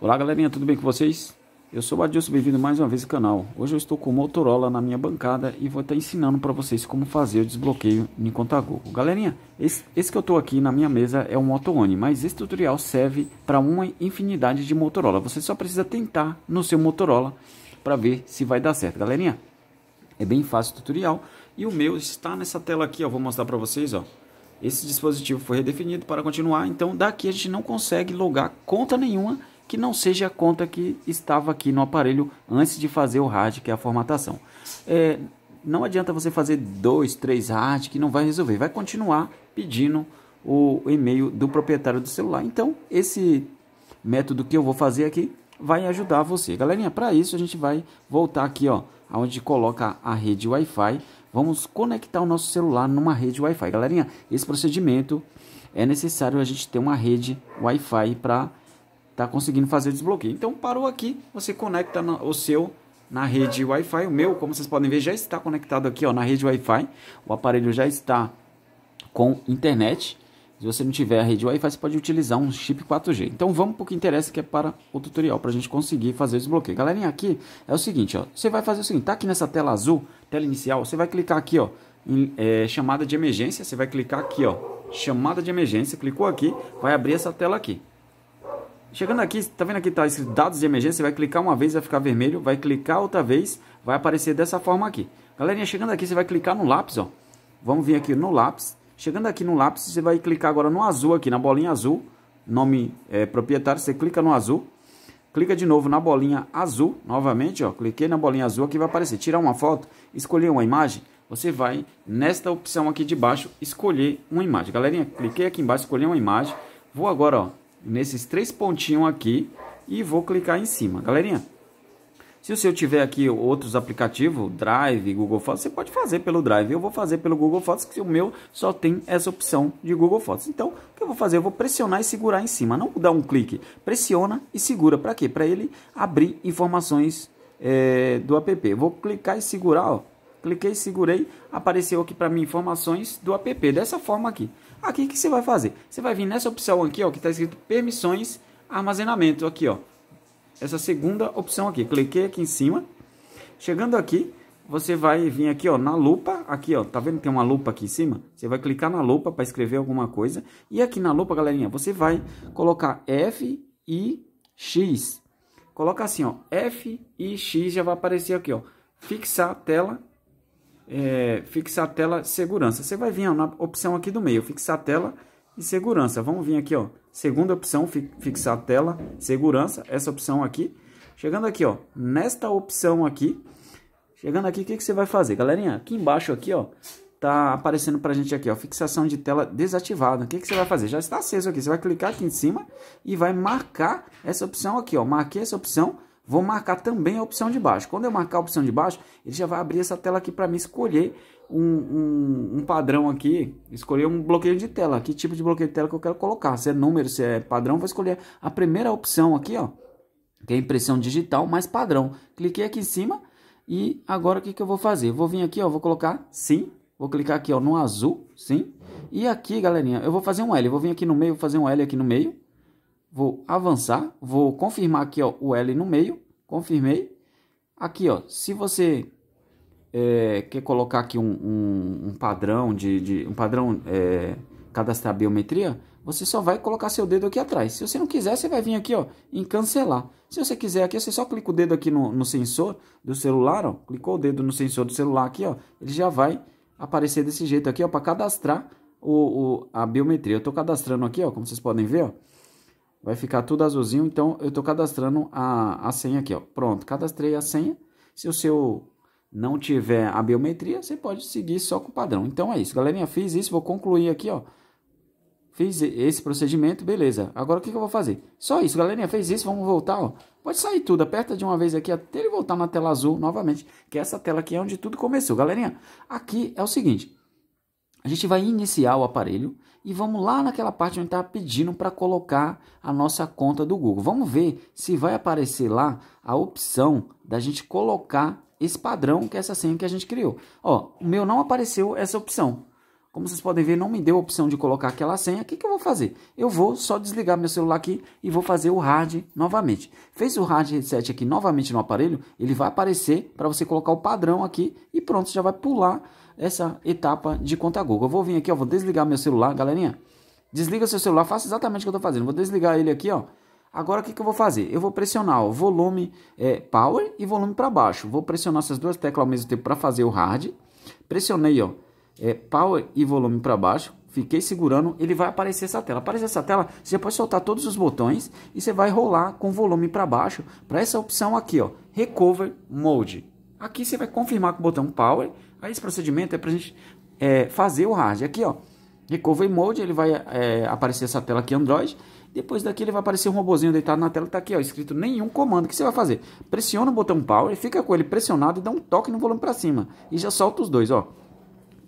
Olá galerinha, tudo bem com vocês? Eu sou o Adilson, bem-vindo mais uma vez ao canal. Hoje eu estou com o Motorola na minha bancada e vou estar ensinando para vocês como fazer o desbloqueio em Google. Galerinha, esse, esse, que eu estou aqui na minha mesa é um Moto One, mas esse tutorial serve para uma infinidade de Motorola. Você só precisa tentar no seu Motorola para ver se vai dar certo. Galerinha, é bem fácil o tutorial e o meu está nessa tela aqui, Eu vou mostrar para vocês, ó. Esse dispositivo foi redefinido para continuar, então daqui a gente não consegue logar conta nenhuma que não seja a conta que estava aqui no aparelho antes de fazer o hard, que é a formatação. É, não adianta você fazer dois, três hard que não vai resolver, vai continuar pedindo o e-mail do proprietário do celular. Então, esse método que eu vou fazer aqui vai ajudar você. Galerinha, para isso a gente vai voltar aqui, ó, aonde coloca a rede Wi-Fi. Vamos conectar o nosso celular numa rede Wi-Fi. Galerinha, esse procedimento é necessário a gente ter uma rede Wi-Fi para está conseguindo fazer o desbloqueio. Então parou aqui, você conecta o seu na rede Wi-Fi. O meu, como vocês podem ver, já está conectado aqui ó, na rede Wi-Fi. O aparelho já está com internet. Se você não tiver a rede Wi-Fi, você pode utilizar um chip 4G. Então vamos para o que interessa, que é para o tutorial, para a gente conseguir fazer o desbloqueio. Galerinha, aqui é o seguinte, ó, você vai fazer o seguinte, tá aqui nessa tela azul, tela inicial, você vai clicar aqui, ó, em, é, chamada de emergência, você vai clicar aqui, ó, chamada de emergência, clicou aqui, vai abrir essa tela aqui. Chegando aqui, tá vendo aqui tá escrito dados de emergência, você vai clicar uma vez, vai ficar vermelho, vai clicar outra vez, vai aparecer dessa forma aqui. Galerinha, chegando aqui, você vai clicar no lápis, ó. Vamos vir aqui no lápis. Chegando aqui no lápis, você vai clicar agora no azul aqui, na bolinha azul, nome é, proprietário, você clica no azul. Clica de novo na bolinha azul, novamente, ó. Cliquei na bolinha azul, aqui vai aparecer. Tirar uma foto, escolher uma imagem, você vai nesta opção aqui de baixo, escolher uma imagem. Galerinha, cliquei aqui embaixo, escolher uma imagem. Vou agora, ó, nesses três pontinhos aqui e vou clicar em cima. Galerinha, se o seu tiver aqui outros aplicativos, Drive, Google Fotos, você pode fazer pelo Drive. Eu vou fazer pelo Google Fotos, que o meu só tem essa opção de Google Fotos. Então, o que eu vou fazer? Eu vou pressionar e segurar em cima. Não dar um clique. Pressiona e segura. Para quê? Para ele abrir informações é, do app. Vou clicar e segurar, ó. Cliquei, segurei, apareceu aqui para mim informações do app, dessa forma aqui. Aqui o que você vai fazer? Você vai vir nessa opção aqui, ó, que está escrito permissões, armazenamento, aqui, ó. Essa segunda opção aqui. Cliquei aqui em cima. Chegando aqui, você vai vir aqui, ó, na lupa, aqui, ó, tá vendo que tem uma lupa aqui em cima? Você vai clicar na lupa para escrever alguma coisa. E aqui na lupa, galerinha, você vai colocar F e X. Coloca assim, ó, F e X já vai aparecer aqui, ó. Fixar tela é, fixar tela segurança. Você vai vir ó, na opção aqui do meio, fixar tela e segurança. Vamos vir aqui, ó. Segunda opção, fi fixar tela, segurança, essa opção aqui. Chegando aqui, ó, nesta opção aqui, chegando aqui, o que, que você vai fazer? Galerinha, aqui embaixo aqui, ó, tá aparecendo pra gente aqui, ó, fixação de tela desativada. O que, que você vai fazer? Já está aceso aqui, você vai clicar aqui em cima e vai marcar essa opção aqui, ó. Marquei essa opção, Vou marcar também a opção de baixo. Quando eu marcar a opção de baixo, ele já vai abrir essa tela aqui para mim escolher um, um, um, padrão aqui, escolher um bloqueio de tela. Que tipo de bloqueio de tela que eu quero colocar? Se é número, se é padrão, vou escolher a primeira opção aqui, ó, que é impressão digital mais padrão. Cliquei aqui em cima e agora o que, que eu vou fazer? Vou vir aqui, ó, vou colocar sim. Vou clicar aqui ó, no azul, sim. E aqui, galerinha, eu vou fazer um L. Vou vir aqui no meio, vou fazer um L aqui no meio vou avançar, vou confirmar aqui ó, o L no meio, confirmei. Aqui, ó, se você é, quer colocar aqui um, um, um padrão de, de, um padrão é, cadastrar biometria, você só vai colocar seu dedo aqui atrás. Se você não quiser, você vai vir aqui ó, em cancelar. Se você quiser aqui, você só clica o dedo aqui no, no sensor do celular, ó, clicou o dedo no sensor do celular aqui, ó, ele já vai aparecer desse jeito aqui, ó, para cadastrar o, o, a biometria. Eu estou cadastrando aqui, ó, como vocês podem ver, ó, vai ficar tudo azulzinho. Então, eu estou cadastrando a, a senha aqui, ó. Pronto, cadastrei a senha. Se o seu não tiver a biometria, você pode seguir só com o padrão. Então, é isso. Galerinha, fiz isso, vou concluir aqui, ó. Fiz esse procedimento, beleza. Agora, o que, que eu vou fazer? Só isso, galerinha, fez isso, vamos voltar, ó. Pode sair tudo, aperta de uma vez aqui até ele voltar na tela azul novamente, que é essa tela aqui é onde tudo começou. Galerinha, aqui é o seguinte, a gente vai iniciar o aparelho e vamos lá naquela parte onde está pedindo para colocar a nossa conta do Google. Vamos ver se vai aparecer lá a opção da gente colocar esse padrão que é essa senha que a gente criou. Ó, o meu não apareceu essa opção. Como vocês podem ver, não me deu a opção de colocar aquela senha. O que, que eu vou fazer? Eu vou só desligar meu celular aqui e vou fazer o hard novamente. Fez o hard reset aqui novamente no aparelho, ele vai aparecer para você colocar o padrão aqui e pronto, já vai pular essa etapa de conta Google. Eu vou vir aqui, ó, vou desligar meu celular, galerinha. Desliga seu celular, faça exatamente o que eu estou fazendo. Vou desligar ele aqui, ó. Agora o que, que eu vou fazer? Eu vou pressionar o volume é, power e volume para baixo. Vou pressionar essas duas teclas ao mesmo tempo para fazer o hard. Pressionei, ó, é, power e volume para baixo. Fiquei segurando, ele vai aparecer essa tela. Aparece essa tela, você pode soltar todos os botões e você vai rolar com volume para baixo para essa opção aqui, ó, Recover Mode. Aqui você vai confirmar com o botão Power Aí esse procedimento é para a gente é, fazer o hard. Aqui, ó, Recovery Mode, ele vai é, aparecer essa tela aqui Android. Depois daqui ele vai aparecer um robozinho deitado na tela tá aqui, ó, escrito nenhum comando. O que você vai fazer? Pressiona o botão power, fica com ele pressionado e dá um toque no volume para cima. E já solta os dois, ó.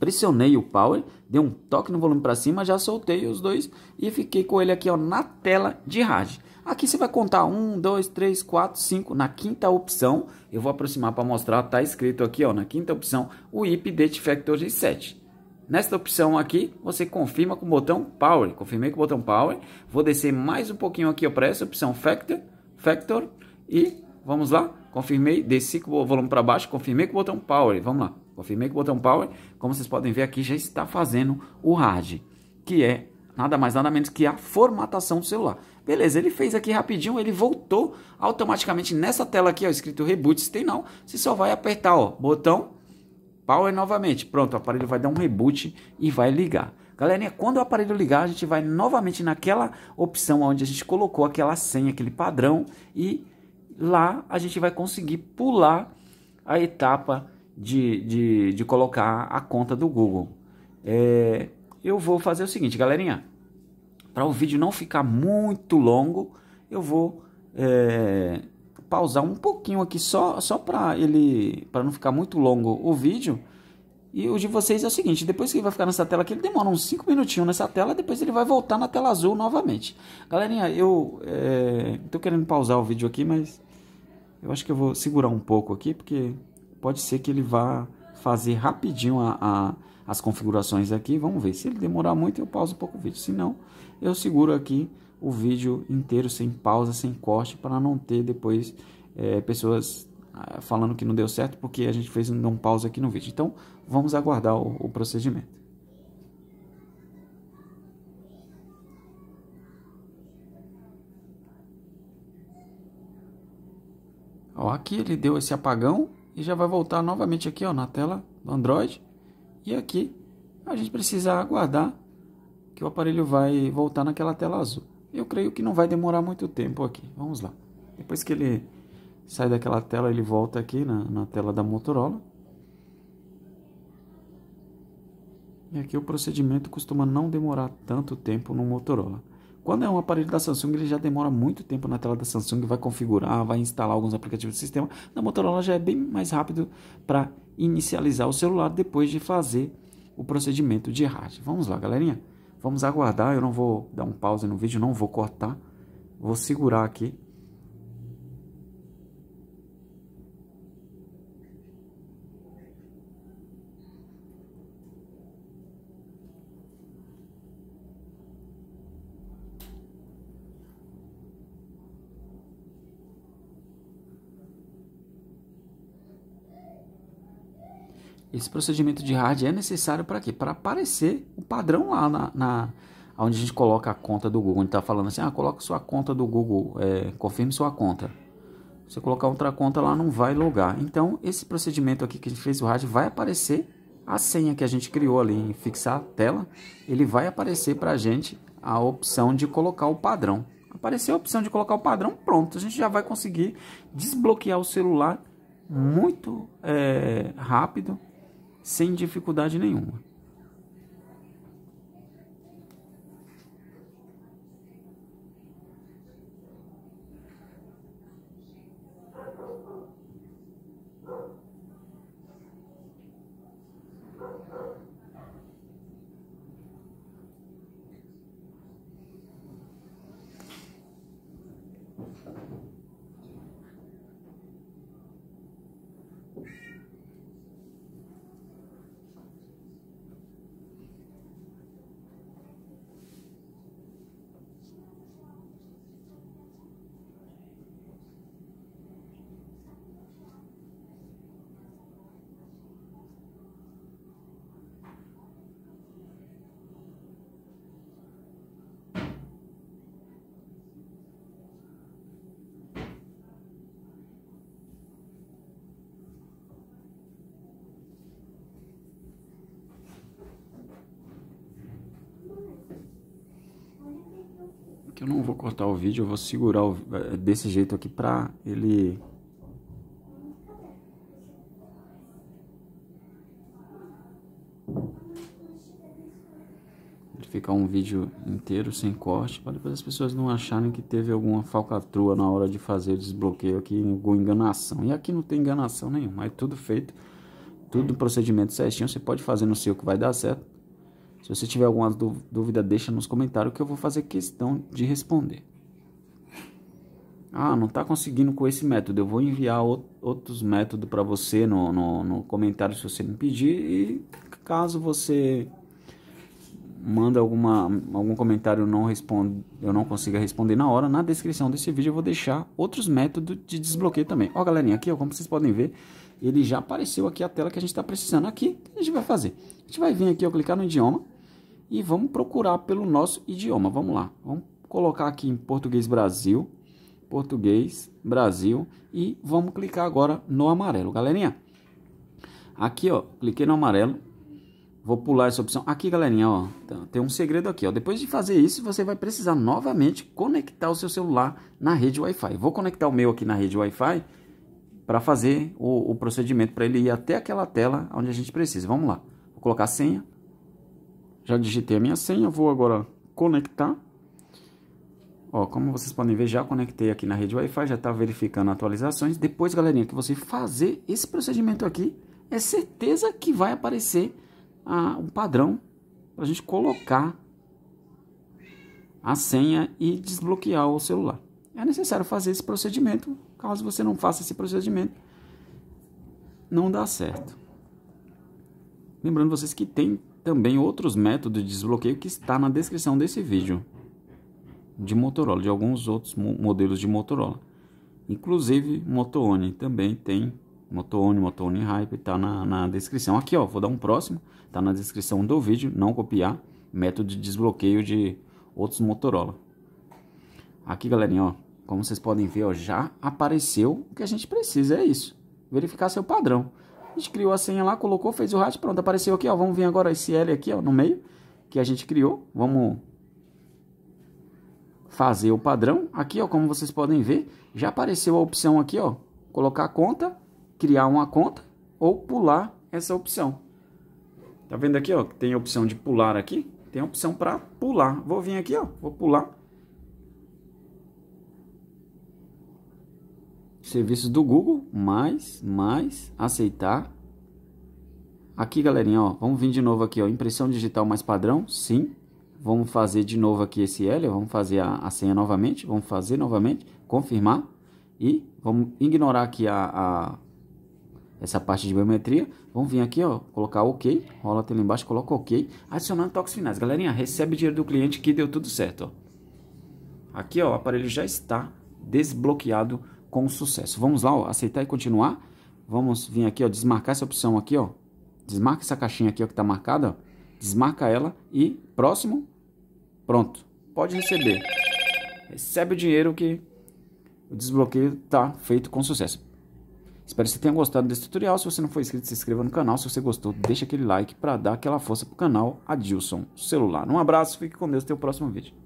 Pressionei o power, dei um toque no volume para cima, já soltei os dois e fiquei com ele aqui, ó, na tela de rádio. Aqui você vai contar 1, 2, 3, 4, 5. Na quinta opção, eu vou aproximar para mostrar, está escrito aqui, ó, na quinta opção, o IP Date Factor de 7. Nesta opção aqui, você confirma com o botão Power. Confirmei com o botão Power. Vou descer mais um pouquinho aqui para essa opção Factor. Factor. E vamos lá. Confirmei, desci com o volume para baixo, confirmei com o botão Power. Vamos lá. Confirmei com o botão Power. Como vocês podem ver aqui, já está fazendo o hard, que é Nada mais, nada menos que a formatação do celular. Beleza, ele fez aqui rapidinho, ele voltou automaticamente nessa tela aqui, ó, escrito reboot, se tem não, você só vai apertar, ó, botão power novamente. Pronto, o aparelho vai dar um reboot e vai ligar. Galerinha, quando o aparelho ligar, a gente vai novamente naquela opção onde a gente colocou aquela senha, aquele padrão e lá a gente vai conseguir pular a etapa de, de, de colocar a conta do Google. É, eu vou fazer o seguinte, galerinha. Para o vídeo não ficar muito longo, eu vou é, pausar um pouquinho aqui só, só para ele, para não ficar muito longo o vídeo. E o de vocês é o seguinte, depois que ele vai ficar nessa tela aqui, ele demora uns 5 minutinhos nessa tela, depois ele vai voltar na tela azul novamente. Galerinha, eu é, querendo pausar o vídeo aqui, mas eu acho que eu vou segurar um pouco aqui, porque pode ser que ele vá fazer rapidinho a, a as configurações aqui. Vamos ver. Se ele demorar muito, eu pauso um pouco o vídeo. Se não, eu seguro aqui o vídeo inteiro, sem pausa, sem corte, para não ter depois é, pessoas ah, falando que não deu certo, porque a gente fez um pausa aqui no vídeo. Então, vamos aguardar o, o procedimento. Ó, aqui ele deu esse apagão e já vai voltar novamente aqui ó, na tela do Android. E aqui a gente precisa aguardar que o aparelho vai voltar naquela tela azul. Eu creio que não vai demorar muito tempo aqui. Vamos lá. Depois que ele sai daquela tela, ele volta aqui na, na tela da Motorola. E aqui o procedimento costuma não demorar tanto tempo no Motorola. Quando é um aparelho da Samsung, ele já demora muito tempo na tela da Samsung, vai configurar, vai instalar alguns aplicativos do sistema. Na Motorola já é bem mais rápido para inicializar o celular depois de fazer o procedimento de hardware. Vamos lá, galerinha. Vamos aguardar. Eu não vou dar um pause no vídeo, não vou cortar. Vou segurar aqui Esse procedimento de hard é necessário para quê? Para aparecer o padrão lá na, na onde a gente coloca a conta do Google. A gente está falando assim, ah, coloca sua conta do Google, é, confirme sua conta. Você colocar outra conta lá não vai logar. Então esse procedimento aqui que a gente fez o hard vai aparecer a senha que a gente criou ali em fixar a tela. Ele vai aparecer para a gente a opção de colocar o padrão. Apareceu a opção de colocar o padrão, pronto. A gente já vai conseguir desbloquear o celular muito é, rápido sem dificuldade nenhuma. eu não vou cortar o vídeo, eu vou segurar o, eh, desse jeito aqui pra ele... ele ficar um vídeo inteiro sem corte, para depois as pessoas não acharem que teve alguma falcatrua na hora de fazer o desbloqueio aqui, alguma enganação. E aqui não tem enganação nenhuma, é tudo feito, tudo procedimento certinho, você pode fazer no seu que vai dar certo se você tiver alguma dúvida, deixa nos comentários que eu vou fazer questão de responder. Ah, não está conseguindo com esse método. Eu vou enviar outros métodos para você no, no, no, comentário se você me pedir. E caso você manda alguma, algum comentário não responde, eu não consiga responder na hora, na descrição desse vídeo eu vou deixar outros métodos de desbloqueio também. Ó, galerinha, aqui, ó, como vocês podem ver, ele já apareceu aqui a tela que a gente está precisando. Aqui, o que a gente vai fazer? A gente vai vir aqui, ó, clicar no idioma e vamos procurar pelo nosso idioma. Vamos lá, vamos colocar aqui em português Brasil, português Brasil e vamos clicar agora no amarelo, galerinha. Aqui, ó, cliquei no amarelo, vou pular essa opção. Aqui, galerinha, ó, tem um segredo aqui, ó. Depois de fazer isso, você vai precisar novamente conectar o seu celular na rede Wi-Fi. Vou conectar o meu aqui na rede Wi-Fi para fazer o, o procedimento para ele ir até aquela tela onde a gente precisa. Vamos lá. Vou colocar a senha. Já digitei a minha senha, vou agora conectar. Ó, como vocês podem ver, já conectei aqui na rede Wi-Fi, já está verificando atualizações. Depois, galerinha, que você fazer esse procedimento aqui, é certeza que vai aparecer o ah, um padrão para a gente colocar a senha e desbloquear o celular. É necessário fazer esse procedimento. Caso você não faça esse procedimento, não dá certo. Lembrando vocês que tem também outros métodos de desbloqueio que está na descrição desse vídeo de Motorola, de alguns outros modelos de Motorola. Inclusive Moto One também tem Moto One, Moto One Hype, tá na, na descrição. Aqui ó, vou dar um próximo, tá na descrição do vídeo, não copiar, método de desbloqueio de outros Motorola. Aqui galerinha ó, como vocês podem ver ó, já apareceu o que a gente precisa, é isso verificar seu padrão. A gente criou a senha lá, colocou, fez o rastro, pronto, apareceu aqui, ó. Vamos vir agora esse L aqui, ó, no meio, que a gente criou. Vamos fazer o padrão. Aqui, ó, como vocês podem ver, já apareceu a opção aqui, ó, colocar conta, criar uma conta ou pular essa opção. Tá vendo aqui, ó, que tem a opção de pular aqui? Tem a opção para pular. Vou vir aqui, ó, vou pular. serviços do Google, mais, mais, aceitar. Aqui, galerinha, ó, vamos vir de novo aqui, ó, impressão digital mais padrão, sim. Vamos fazer de novo aqui esse L, vamos fazer a, a senha novamente, vamos fazer novamente, confirmar. E vamos ignorar aqui a, a essa parte de biometria. Vamos vir aqui, ó, colocar OK, rola até embaixo, coloca OK, adicionando toques finais. Galerinha, recebe dinheiro do cliente que deu tudo certo, ó. Aqui, ó, o aparelho já está desbloqueado com sucesso. Vamos lá, ó, aceitar e continuar. Vamos vir aqui, ó, desmarcar essa opção aqui, ó. Desmarca essa caixinha aqui, ó, que está marcada, ó. Desmarca ela e próximo, pronto. Pode receber. Recebe o dinheiro que o desbloqueio está feito com sucesso. Espero que você tenha gostado desse tutorial. Se você não for inscrito, se inscreva no canal. Se você gostou, deixa aquele like para dar aquela força pro canal Adilson Celular. Um abraço, fique com Deus, até o próximo vídeo.